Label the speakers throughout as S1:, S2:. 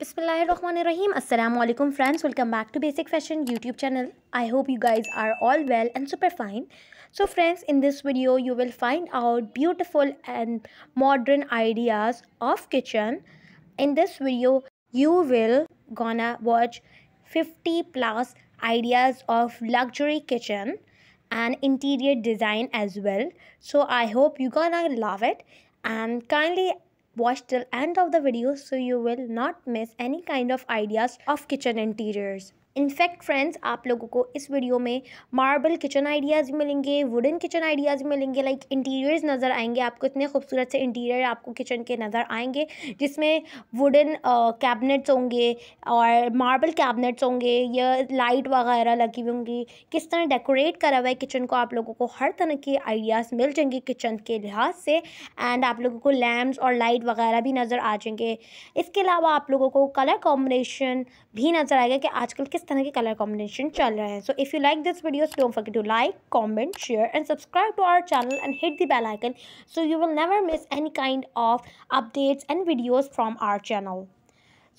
S1: Bismillahirrahmanirrahim. Assalamu alaikum friends. Welcome back to Basic Fashion YouTube channel. I hope you guys are all well and super fine. So friends, in this video you will find out beautiful and modern ideas of kitchen. In this video, you will gonna watch 50 plus ideas of luxury kitchen and interior design as well. So I hope you gonna love it and kindly Watch till end of the video so you will not miss any kind of ideas of kitchen interiors. In fact friends आप लोगों को इस video में marble kitchen ideas मिलेंगे wooden kitchen ideas मिलेंगे like interiors नज़र आएंगे आपको इतने खूबसूरत से इंटीरियर आपको किचन के नज़र आएंगे जिसमें वुडन कैबिनेट्स होंगे और मार्बल कैबिनेट्स होंगे या लाइट वगैरह लगी हुई होंगी किस तरह डेकोरेट करा हुआ है किचन को आप लोगों को हर तरह के आइडियाज़ मिल जाएंगे किचन के लिहाज से एंड आप लोगों को लैम्प्स और लाइट वगैरह भी नज़र आ जाएंगे इसके अलावा आप लोगों को कलर कॉम्बिनेशन भी नज़र आएगा कि आजकल किस तरह के कलर कॉम्बिनेशन चल रहे हैं so if you like this video don't forget to like comment share and subscribe to our channel and hit the bell icon so you will never miss any kind of updates and videos from our channel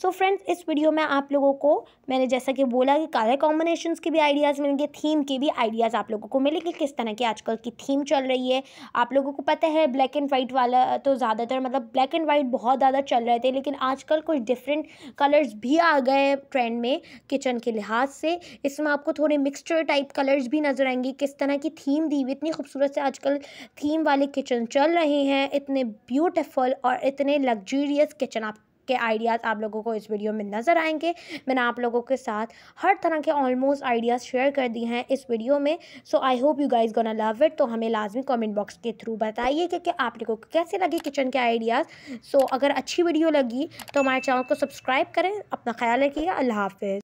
S1: so so friends इस video में आप लोगों को मैंने जैसा कि बोला कि कलर कॉम्बिनेशन के भी आइडियाज़ मिलेंगे थीम के भी आइडियाज़ आप लोगों को मिलेंगे किस तरह की आजकल की थीम चल रही है आप लोगों को पता है ब्लैक एंड वाइट वाला तो ज़्यादातर मतलब ब्लैक एंड वाइट बहुत ज़्यादा चल रहे थे लेकिन आजकल कुछ डिफरेंट कलर्स भी आ गए ट्रेंड में किचन के लिहाज से इसमें आपको थोड़े मिक्सचर टाइप कलर्स भी नज़र आएंगे किस तरह की थीम दी हुई इतनी खूबसूरत से आजकल थीम वाले किचन चल रहे हैं इतने ब्यूटिफुल और इतने लग्जूरियस किचन आप के आइडियाज़ आप लोगों को इस वीडियो में नज़र आएंगे मैंने आप लोगों के साथ हर तरह के ऑलमोस्ट आइडियाज़ शेयर कर दिए हैं इस वीडियो में so I hope you guys gonna love it तो हमें लाजमी कॉमेंट बॉक्स के थ्रू बताइए कि, आप लोगों को कैसे लगे किचन के आइडियाज़ सो अगर अच्छी वीडियो लगी तो हमारे चैनल को सब्सक्राइब करें अपना ख्याल रखिएगा अल्लाह हाफ़